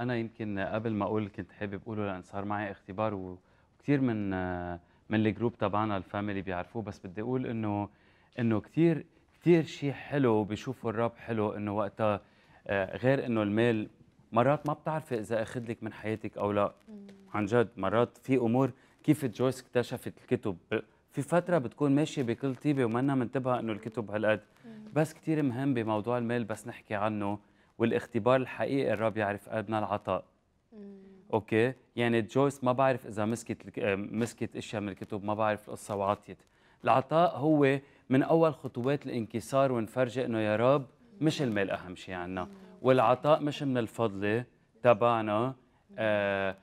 انا يمكن قبل ما اقول كنت حابب اقوله لان صار معي اختبار وكثير من من الجروب تبعنا الفاميلي بيعرفوه بس بدي اقول انه انه كثير كثير شيء حلو بيشوفوا الرب حلو انه وقتها آه، غير انه المال مرات ما بتعرفي اذا اخذ لك من حياتك او لا عن جد مرات في امور كيف جويس اكتشفت الكتب في فترة بتكون ماشية بكل طيبة ومنا منتبهة انه الكتب هالقد بس كثير مهم بموضوع المال بس نحكي عنه والاختبار الحقيقي الرب يعرف قدنا العطاء اوكي يعني جويس ما بعرف اذا مسكت آه، مسكت اشياء من الكتب ما بعرف القصه وعطيت العطاء هو من اول خطوات الانكسار ونفرجي انه يا رب مش المال اهم شيء عنا والعطاء مش من الفضل تبعنا آه،,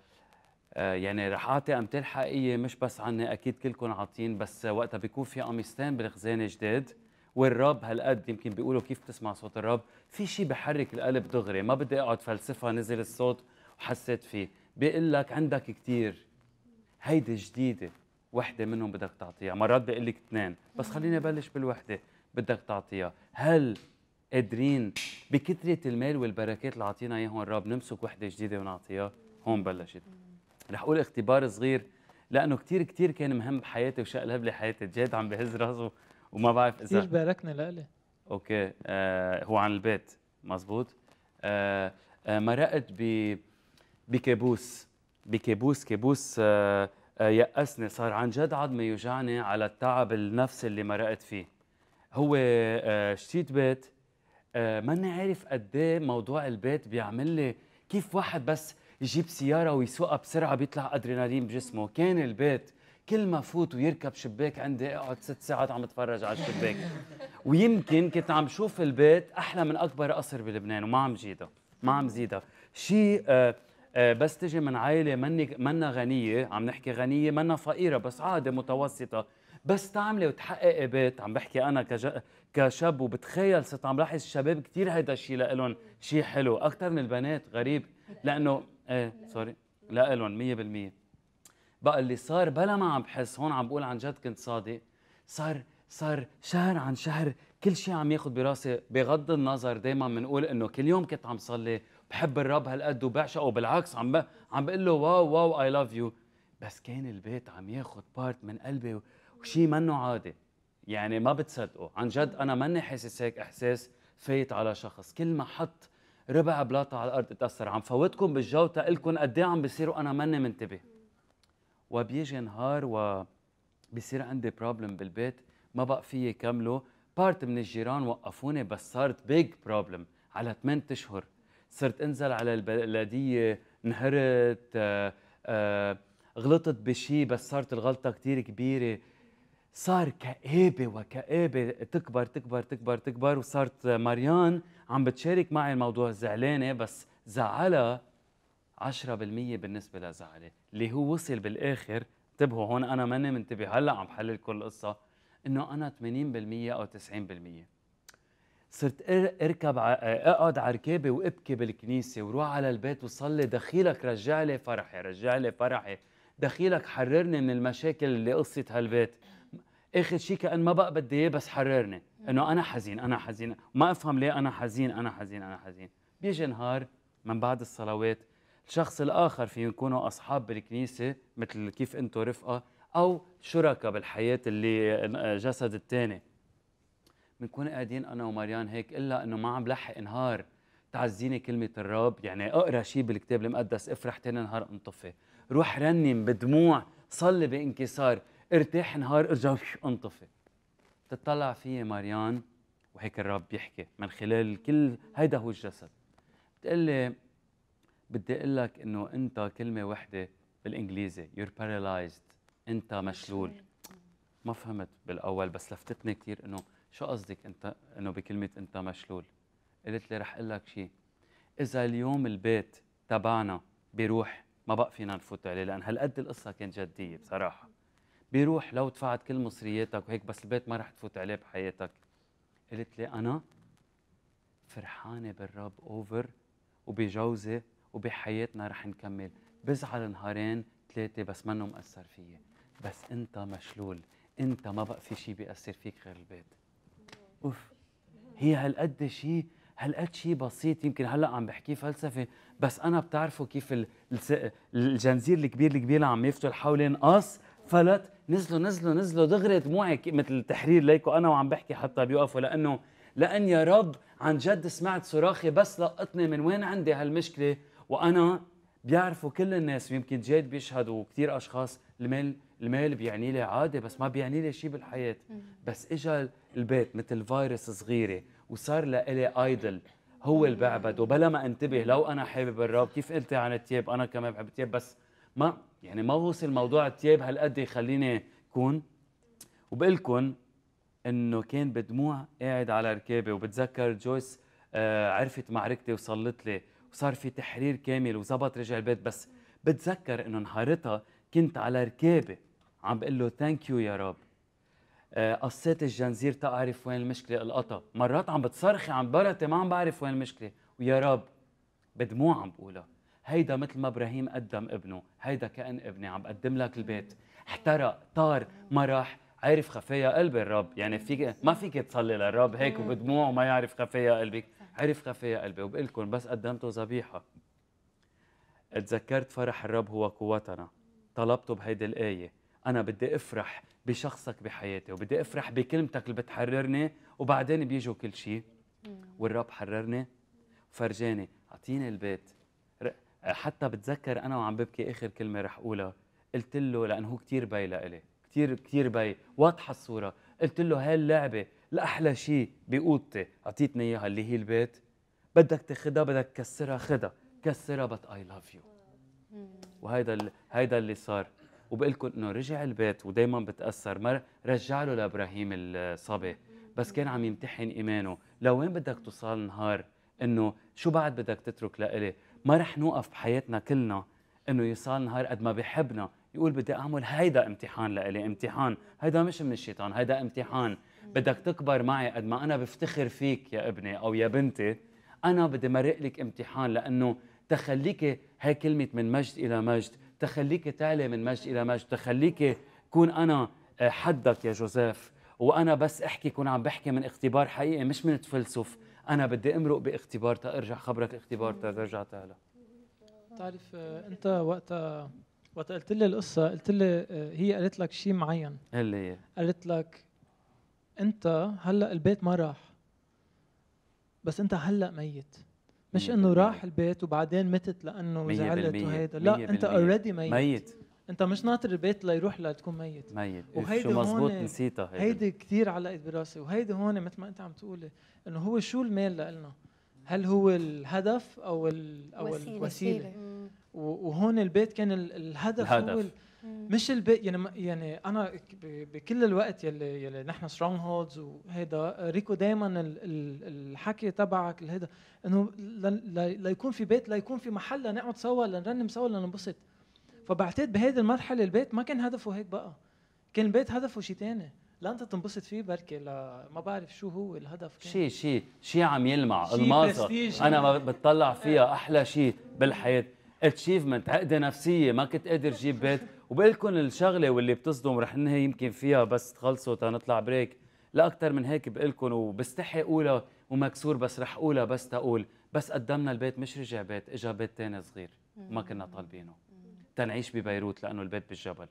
آه يعني رح اعطي امثال حقيقيه مش بس عني اكيد كلكم عاطين بس وقتها بيكون في قميصتين بالخزانه جداد والرب هالقد يمكن بيقولوا كيف تسمع صوت الرب في شيء بحرك القلب دغري ما بدي اقعد فلسفه نزل الصوت وحسيت فيه بيقول لك عندك كثير هيدي جديده وحده منهم بدك تعطيها مرات بيقول لك اثنين بس خليني ابلش بالوحده بدك تعطيها هل قادرين بكثرة المال والبركات اللي عطينا اياهم الرب نمسك وحدة جديدة ونعطيها هون بلشت رح اقول اختبار صغير لانه كثير كثير كان مهم بحياتي وشق لي حياتي جاد عم بهز راسه وما بعرف اذا كثير باركنا لالي اوكي آه هو عن البيت مزبوط آه آه مرقت ب بكابوس بكابوس كابوس آه آه يأسني صار عن جد عظمي يوجعني على التعب النفسي اللي مرقت فيه هو آه شتيت بيت آه ماني عارف قد إيه موضوع البيت بيعمل لي كيف واحد بس يجيب سياره ويسوقها بسرعه بيطلع ادرينالين بجسمه كان البيت كل ما فوت ويركب شباك عندي اقعد ست ساعات عم اتفرج على الشباك ويمكن كنت عم شوف البيت احلى من اكبر قصر بلبنان وما عم زيدها ما عم زيدها شيء آه، آه، بس تجي من عائله مني منا غنيه عم نحكي غنيه منا فقيره بس عادي متوسطه بس تعملي وتحققي بيت عم بحكي انا كج... كشاب وبتخيل صرت عم لاحظ الشباب كثير هيدا الشيء لهم شيء حلو اكثر من البنات غريب لانه ايه سوري لهم 100% بقى اللي صار بلا ما عم بحس هون عم بقول عن جد كنت صادق صار صار شهر عن شهر كل شيء عم ياخذ براسي بغض النظر دائما بنقول انه كل يوم كنت عم صلي بحب الرب هالقد وبعشقه بالعكس عم عم بقول له واو واو اي لاف يو بس كان البيت عم ياخذ بارت من قلبي وشيء منه عادي يعني ما بتصدقوا عن جد انا ماني حاسس هيك احساس فايت على شخص كل ما حط ربع بلاطه على الارض تاثر عم فوتكم بالجو تقلكم قد ايه عم بصير وانا ماني منتبه وبيجي نهار وبصير عندي بروبلم بالبيت ما بقى فيي كمله بارت من الجيران وقفوني بس صارت بيج بروبلم على 8 اشهر صرت انزل على البلديه انهرت آه، آه، غلطت بشي بس صارت الغلطه كثير كبيره صار كآبة وكآبة تكبر تكبر تكبر تكبر وصارت مريان عم بتشارك معي الموضوع زعلانة بس زعلها 10% بالنسبه لزعله اللي هو وصل بالاخر انتبهوا هون انا ماني منتبه هلا عم حلل كل القصه انه انا 80% او 90% صرت اركب اقعد على ركابي وابكي بالكنيسه وروح على البيت وصلي دخيلك رجع لي فرحي رجع لي فرحي دخيلك حررني من المشاكل اللي قصه هالبيت اخر شيء كان ما بقى بدي اياه بس حررني انه انا حزين انا حزين ما افهم ليه انا حزين انا حزين انا حزين بيجي نهار من بعد الصلوات الشخص الآخر في يكونوا أصحاب بالكنيسة مثل كيف أنتم رفقة أو شركاء بالحياة اللي جسد الثاني بنكون قاعدين أنا وماريان هيك إلا أنه ما عم لحق نهار تعزيني كلمة الرب يعني اقرأ شيء بالكتاب المقدس افرح تاني نهار انطفي روح رنم بدموع صلي بانكسار ارتاح نهار ارجع انطفي تطلع فيي ماريان وهيك الرب بيحكي من خلال كل هيدا هو الجسد بتقلي بدي اقول لك انه انت كلمه وحده بالانجليزي يور باراليزد انت مشلول ما فهمت بالاول بس لفتتني كثير انه شو قصدك انت انه بكلمه انت مشلول قلت لي رح اقول لك شيء اذا اليوم البيت تبعنا بيروح ما بقى فينا نفوت عليه لان هالقد القصه كانت جديه بصراحه بيروح لو دفعت كل مصرياتك وهيك بس البيت ما رح تفوت عليه بحياتك قلت لي انا فرحانه بالرب اوفر وبجوزي وبحياتنا رح نكمل بزعل نهارين ثلاثة بس منه مأثر فيي بس أنت مشلول أنت ما بقى في شيء بيأثر فيك غير البيت أوف هي هالقد شيء هالقد شيء بسيط يمكن هلا عم بحكي فلسفه بس انا بتعرفوا كيف الجنزير الكبير الكبير اللي عم يفتل حولي انقص فلت نزلوا نزلوا نزلوا دغري دموعي مثل التحرير ليكو انا وعم بحكي حتى بيوقفوا لانه لان يا رب عن جد سمعت صراخي بس لقطني من وين عندي هالمشكله وانا بيعرفوا كل الناس ويمكن جيد بيشهدوا كثير اشخاص المال المال بيعني لي عاده بس ما بيعني لي شيء بالحياه بس اجى البيت مثل فيروس صغيره وصار لإلي ايدل هو اللي بعبده وبلا ما انتبه لو انا حابب الراب كيف قلتي عن التياب انا كمان بحب التياب بس ما يعني ما وصل موضوع التياب هالقد يخليني كون وبقلكن انه كان بدموع قاعد على ركابي وبتذكر جويس آه عرفت معركتي وصلت لي وصار في تحرير كامل وزبط رجع البيت بس بتذكر انه نهارتها كنت على ركابه عم بقول له ثانك يو يا رب آه، قصيت الجنزير تعرف وين المشكله القطة مرات عم بتصرخي عم برتي ما عم بعرف وين المشكله ويا رب بدموع عم بقولها هيدا مثل ما ابراهيم قدم ابنه هيدا كان ابني عم بقدم لك البيت احترق طار ما راح عارف خفايا قلب الرب يعني فيك ما فيك تصلي للرب هيك وبدموع وما يعرف خفايا قلبك عرف خفايا قلبي وبقول لكم بس قدمته ذبيحة تذكرت فرح الرب هو قوتنا طلبته بهيدي الآية أنا بدي أفرح بشخصك بحياتي وبدي أفرح بكلمتك اللي بتحررني وبعدين بيجوا كل شيء والرب حررني فرجاني أعطيني البيت حتى بتذكر أنا وعم ببكي آخر كلمة رح أقولها قلت له لأنه هو كثير بي لإلي كثير كثير بي واضحة الصورة قلت له هاللعبة لأحلى شيء بأوضتي أعطيتني إياها اللي هي البيت بدك تاخذها بدك تكسرها خذها كسرها بت اي لاف يو وهيدا هيدا اللي صار وبقول لكم انه رجع البيت ودائما بتاثر ما رجع له لابراهيم الصبي بس كان عم يمتحن ايمانه لوين بدك توصل نهار انه شو بعد بدك تترك لإلي ما رح نوقف بحياتنا كلنا انه يصال نهار قد ما بحبنا يقول بدي اعمل هيدا امتحان لإلي امتحان هيدا مش من الشيطان هيدا امتحان بدك تكبر معي قد ما انا بفتخر فيك يا ابني او يا بنتي انا بدي مرق لك امتحان لانه تخليك هي كلمه من مجد الى مجد تخليك تعلي من مجد الى مجد تخليك كون انا آه، حدك يا جوزيف وانا بس احكي كون عم بحكي من اختبار حقيقي مش من تفلسف انا بدي امرق باختبار ترجع خبرك اختبار ترجع تعلى بتعرف آه، انت وقتها آه، وقت قلت لي القصه قلت لي هي قالت لك شيء معين قال لي إيه؟ قالت لك انت هلا البيت ما راح بس انت هلا ميت مش انه راح البيت وبعدين متت لانه زعلت وهيدا لا انت اوريدي ميت ميت انت مش ناطر البيت ليروح لتكون ميت ميت إيه، وهيدي شو مزبوط نسيتها هيدي, هيدي كثير علقت براسي وهيدي هون مثل ما انت عم تقولي انه هو شو المال لنا هل هو الهدف او ال او الوسيله, الوسيله وهون البيت كان الهدف, الهدف. هو مش البيت يعني يعني انا بكل الوقت يلي يلي نحن سترونج هولدز وهيدا ريكو دائما الحكي تبعك هيدا انه ليكون في بيت ليكون في محل لنقعد سوا لنرنم سوا لننبسط فبعتقد بهيدي المرحله البيت ما كان هدفه هيك بقى كان البيت هدفه شيء ثاني لا انت تنبسط فيه بركي لا ما بعرف شو هو الهدف كان شيء شيء شيء عم يلمع شي الماظه انا ما يعني. بتطلع فيها إيه. احلى شيء بالحياه اتشيفمنت عقده نفسيه ما كنت قادر جيب بيت لكم الشغله واللي بتصدم رح ننهي يمكن فيها بس تخلصوا تنطلع بريك لا اكثر من هيك لكم وبستحي اقولها ومكسور بس رح اقولها بس تقول بس قدمنا البيت مش رجع بيت اجى بيت ثاني صغير ما كنا طالبينه تنعيش ببيروت لانه البيت بالجبل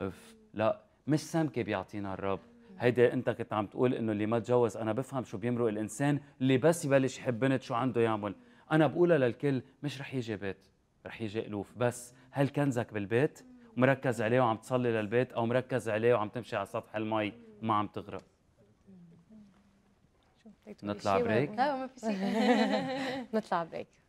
اف لا مش سمكه بيعطينا الرب هيدا انت كنت عم تقول انه اللي ما تجوز انا بفهم شو بيمرق الانسان اللي بس يبلش يحب بنت شو عنده يعمل انا بقولها للكل مش رح يجي بيت رح يجي الوف بس هل كنزك بالبيت مركز عليه وعم تصلي للبيت او مركز عليه وعم تمشي على سطح المي وما عم تغرق نطلع بريك لا ما في شيء نطلع بريك